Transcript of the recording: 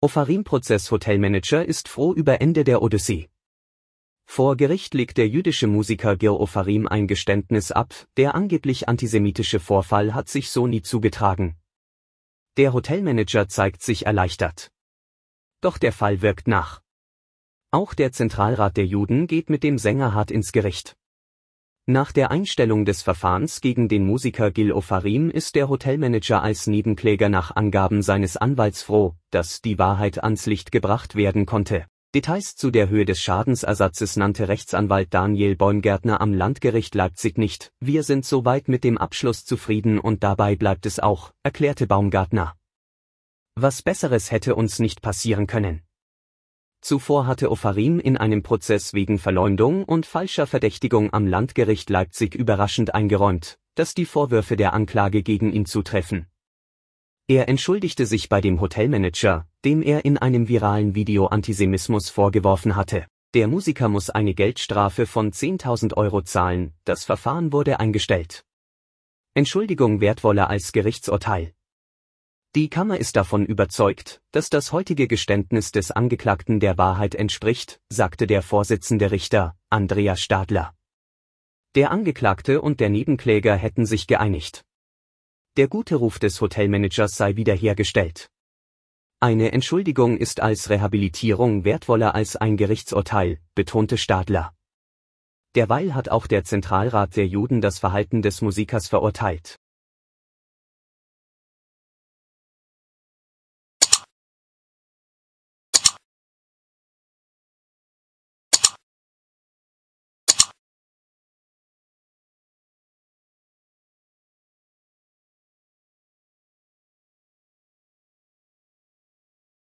Ofarim-Prozess Hotelmanager ist froh über Ende der Odyssee. Vor Gericht legt der jüdische Musiker Gil Ofarim ein Geständnis ab, der angeblich antisemitische Vorfall hat sich so nie zugetragen. Der Hotelmanager zeigt sich erleichtert. Doch der Fall wirkt nach. Auch der Zentralrat der Juden geht mit dem Sänger hart ins Gericht. Nach der Einstellung des Verfahrens gegen den Musiker Gil Ofarim ist der Hotelmanager als Nebenkläger nach Angaben seines Anwalts froh, dass die Wahrheit ans Licht gebracht werden konnte. Details zu der Höhe des Schadensersatzes nannte Rechtsanwalt Daniel Baumgärtner am Landgericht Leipzig nicht. Wir sind soweit mit dem Abschluss zufrieden und dabei bleibt es auch, erklärte Baumgartner. Was Besseres hätte uns nicht passieren können. Zuvor hatte Ofarim in einem Prozess wegen Verleumdung und falscher Verdächtigung am Landgericht Leipzig überraschend eingeräumt, dass die Vorwürfe der Anklage gegen ihn zutreffen. Er entschuldigte sich bei dem Hotelmanager, dem er in einem viralen Video Antisemitismus vorgeworfen hatte. Der Musiker muss eine Geldstrafe von 10.000 Euro zahlen, das Verfahren wurde eingestellt. Entschuldigung wertvoller als Gerichtsurteil. Die Kammer ist davon überzeugt, dass das heutige Geständnis des Angeklagten der Wahrheit entspricht, sagte der Vorsitzende Richter, Andreas Stadler. Der Angeklagte und der Nebenkläger hätten sich geeinigt. Der gute Ruf des Hotelmanagers sei wiederhergestellt. Eine Entschuldigung ist als Rehabilitierung wertvoller als ein Gerichtsurteil, betonte Stadler. Derweil hat auch der Zentralrat der Juden das Verhalten des Musikers verurteilt.